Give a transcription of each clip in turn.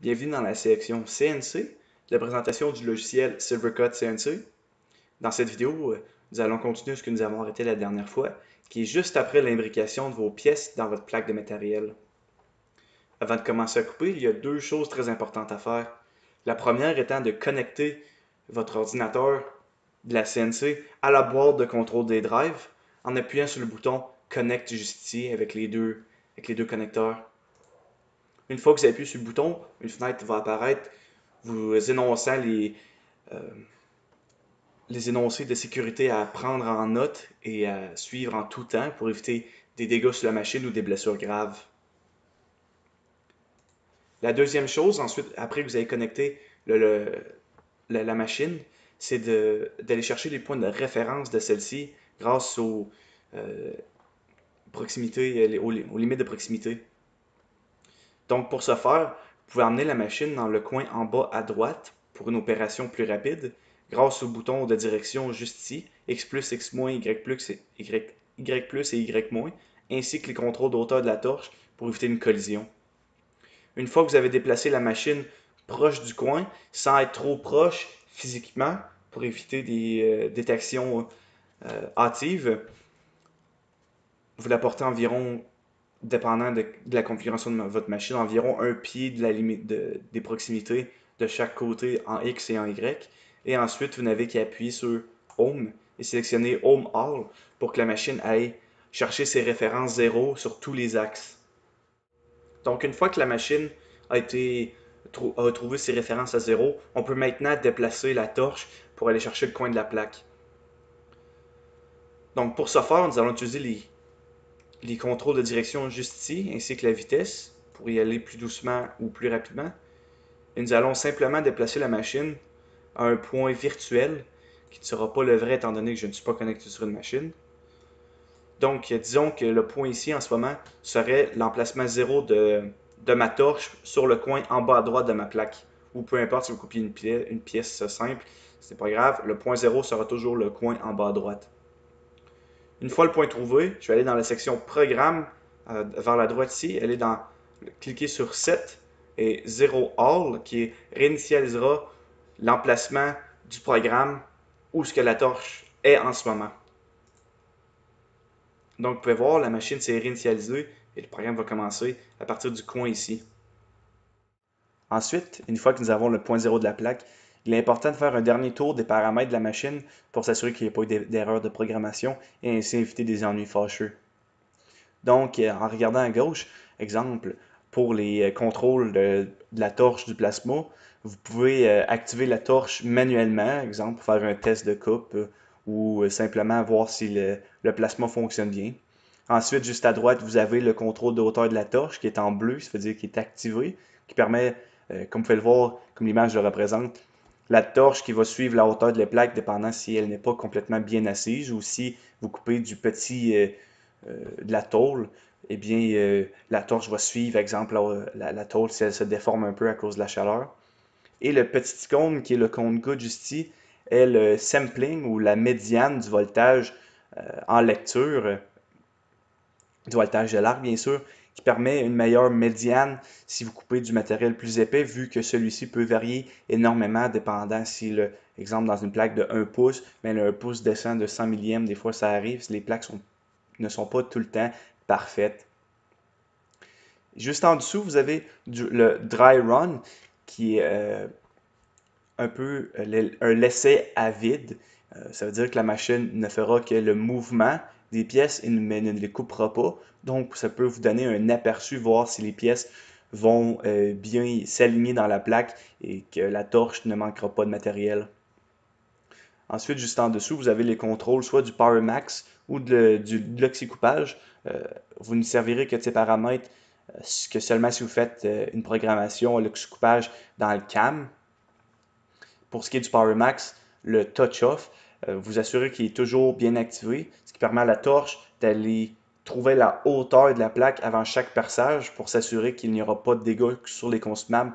Bienvenue dans la section CNC, la présentation du logiciel Silvercut CNC. Dans cette vidéo, euh, nous allons continuer ce que nous avons arrêté la dernière fois, qui est juste après l'imbrication de vos pièces dans votre plaque de matériel. Avant de commencer à couper, il y a deux choses très importantes à faire. La première étant de connecter votre ordinateur de la CNC à la boîte de contrôle des drives en appuyant sur le bouton Connect juste ici avec les deux, avec les deux connecteurs. Une fois que vous avez appuyé sur le bouton, une fenêtre va apparaître vous énonçant les, euh, les énoncés de sécurité à prendre en note et à suivre en tout temps pour éviter des dégâts sur la machine ou des blessures graves. La deuxième chose, ensuite, après que vous avez connecté la, machine, c'est d'aller chercher les points de référence de celle-ci grâce euh, aux limites de proximité. Donc pour ce faire, vous pouvez emmener la machine dans le coin en bas à droite pour une opération plus rapide grâce au bouton de direction juste ici, X X Y Y, y et Y ainsi que les contrôles d'auteur de la torche pour éviter une collision. Une fois que vous avez déplacé la machine proche du coin, sans être trop proche physiquement, pour éviter des euh, détections euh, hâtives, vous la portez environ dépendant de, la configuration de votre machine, environ un pied de la limite des proximités de chaque côté en X et en Y. Et ensuite, vous n'avez qu'à appuyer sur Home et sélectionner Home All pour que la machine aille chercher ses références zéro sur tous les axes. Donc, une fois que la machine a, été, trouvé ses références à zéro, on peut maintenant déplacer la torche pour aller chercher le coin de la plaque. Donc, pour ce faire, nous allons utiliser les les contrôles de direction juste ici, ainsi que la vitesse pour y aller plus doucement ou plus rapidement. Et nous allons simplement déplacer la machine à un point virtuel qui ne sera pas le vrai étant donné que je ne suis pas connecté sur une machine. Donc, disons que le point ici en ce moment serait l'emplacement zéro de, de ma torche sur le coin en bas à droite de ma plaque. Ou peu importe si vous copiez une pièce, une pièce simple, c'est pas grave, le point zéro sera toujours le coin en bas à droite. Une fois le point trouvé, je vais aller dans la section Programme euh, vers la droite ici, est dans cliquer sur Set et 0 All qui réinitialisera l'emplacement du programme où ce que la torche est en ce moment. Donc vous pouvez voir, la machine s'est réinitialisée et le programme va commencer à partir du coin ici. Ensuite, une fois que nous avons le point zéro de la plaque, il est important de faire un dernier tour des paramètres de la machine pour s'assurer qu'il n'y ait pas d'erreur de programmation et ainsi éviter des ennuis fâcheux. Donc, euh, en regardant à gauche, exemple, pour les euh, contrôles de, la torche du plasma, vous pouvez euh, activer la torche manuellement, exemple, pour faire un test de coupe ou simplement voir si le, plasma fonctionne bien. Ensuite, juste à droite, vous avez le contrôle de hauteur de la torche qui est en bleu, ça veut dire qu'il est activé, qui permet, comme vous pouvez le voir, comme l'image le représente, la torche qui va suivre la hauteur de la plaque, dépendant si elle n'est pas complètement bien assise ou si vous coupez du petit, euh, euh, de la tôle, eh bien, euh, la torche va suivre, exemple, la, tôle si elle se déforme un peu à cause de la chaleur. Et le petit icône qui est le compte good ici est le sampling ou la médiane du voltage en lecture, du voltage de l'arc bien sûr, qui permet une meilleure médiane si vous coupez du matériel plus épais, vu que celui-ci peut varier énormément dépendant si le exemple dans une plaque de 1 pouce, mais le 1 pouce descend de 100 millièmes, des fois ça arrive, les plaques ne sont pas tout le temps parfaites. Juste en dessous, vous avez le dry run, qui est euh, un peu euh, un essai à vide. Euh, ça veut dire que la machine ne fera que le mouvement des pièces, mais ne les coupera pas. Donc, ça peut vous donner un aperçu, voir si les pièces vont euh, bien s'aligner dans la plaque et que la torche ne manquera pas de matériel. Ensuite, juste en dessous, vous avez les contrôles soit du Power Max ou de, du, l'oxycoupage. Euh, vous ne servirez que de ces paramètres euh, que seulement si vous faites une programmation à l'oxycoupage dans le CAM. Pour ce qui est du Power Max, le touch-off, euh, vous assurer qu'il est toujours bien activé, ce qui permet à la torche d'aller trouver la hauteur de la plaque avant chaque perçage pour s'assurer qu'il n'y aura pas de dégâts sur les consommables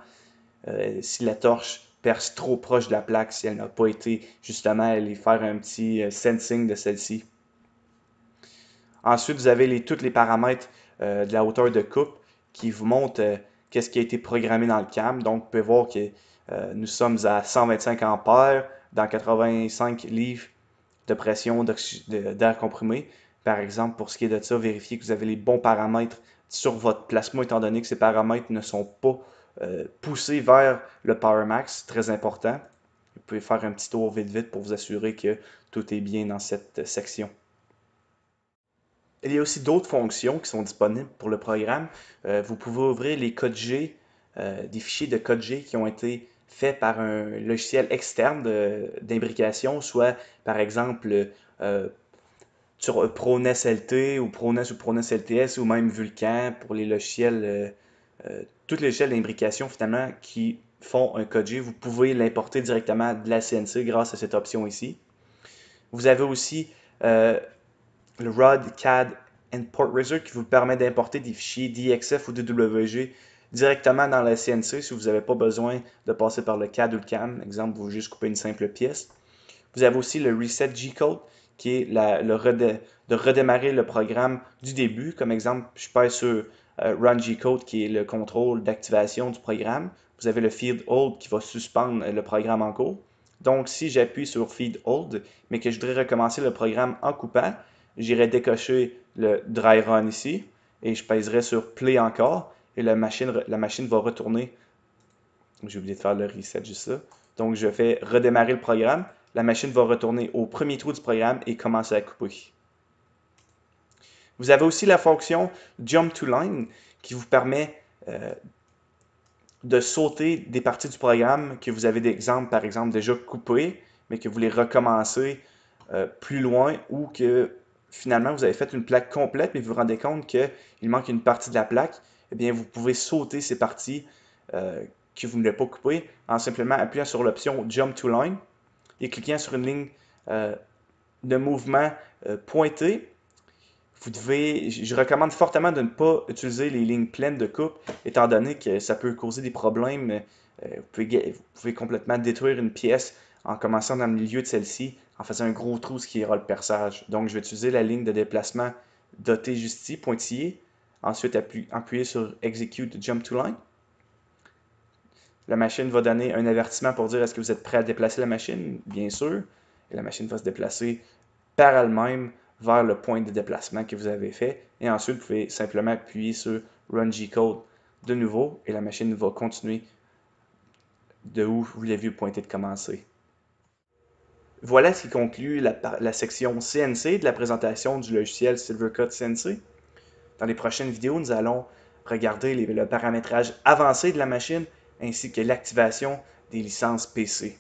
euh, si la torche perce trop proche de la plaque, si elle n'a pas été justement aller faire un petit euh, sensing de celle-ci. Ensuite, vous avez les, tous les paramètres de la hauteur de coupe qui vous montrent qu'est-ce qui a été programmé dans le cam. Donc, vous pouvez voir que nous sommes à 125 ampères, dans 85 livres de pression d'air comprimé. Par exemple, pour ce qui est de ça, vérifiez que vous avez les bons paramètres sur votre plasma, étant donné que ces paramètres ne sont pas euh, poussés vers le Power Max, très important. Vous pouvez faire un petit tour vite-vite pour vous assurer que tout est bien dans cette section. Il y a aussi d'autres fonctions qui sont disponibles pour le programme. Euh, vous pouvez ouvrir les codes G, euh, des fichiers de code G qui ont été fait par un logiciel externe d'imbrication, soit par exemple euh, sur euh, lt ou ProNes ou ProNES-LTS ou même Vulcan pour les logiciels, euh, euh, toutes les logiciels d'imbrication finalement qui font un code G, vous pouvez l'importer directement de la CNC grâce à cette option ici. Vous avez aussi le ROD CAD Import Wizard qui vous permet d'importer des fichiers DXF ou DWG directement dans la CNC si vous n'avez pas besoin de passer par le CAD ou le CAM. Exemple, vous juste couper une simple pièce. Vous avez aussi le Reset G-Code qui est le de redémarrer le programme du début. Comme exemple, je passe sur euh, Run G-Code qui est le contrôle d'activation du programme. Vous avez le Field Hold qui va suspendre euh, le programme en cours. Donc, si j'appuie sur Feed Hold, mais que je voudrais recommencer le programme en coupant, j'irai décocher le Dry Run ici et je pèserai sur Play encore et la machine, la machine va retourner. J'ai oublié de faire le reset juste là. Donc, je fais redémarrer le programme. La machine va retourner au premier trou du programme et commencer à couper. Vous avez aussi la fonction Jump to Line qui vous permet euh, de sauter des parties du programme que vous avez d'exemple, par exemple, déjà coupées, mais que vous voulez recommencer euh, plus loin ou que finalement vous avez fait une plaque complète, mais vous vous rendez compte qu'il manque une partie de la plaque eh vous pouvez sauter ces parties euh, que vous ne voulez pas couper en simplement appuyant sur l'option Jump to Line et cliquant sur une ligne euh, de mouvement euh, pointée. je recommande fortement de ne pas utiliser les lignes pleines de coupe, étant donné que ça peut causer des problèmes. Vous pouvez, complètement détruire une pièce en commençant dans le milieu de celle-ci, en faisant un gros trou, ce qui ira le perçage. Donc, je vais utiliser la ligne de déplacement dotée juste ici, pointillée, Ensuite, appuyez sur Execute Jump to Line. La machine va donner un avertissement pour dire est-ce que vous êtes prêt à déplacer la machine, bien sûr. Et la machine va se déplacer par elle-même vers le point de déplacement que vous avez fait. Et ensuite, vous pouvez simplement appuyer sur Run G-Code de nouveau et la machine va continuer de où vous vu pointé de commencer. Voilà ce qui conclut la, section CNC de la présentation du logiciel Silvercut CNC. Dans les prochaines vidéos, nous allons regarder le paramétrage avancé de la machine ainsi que l'activation des licences PC.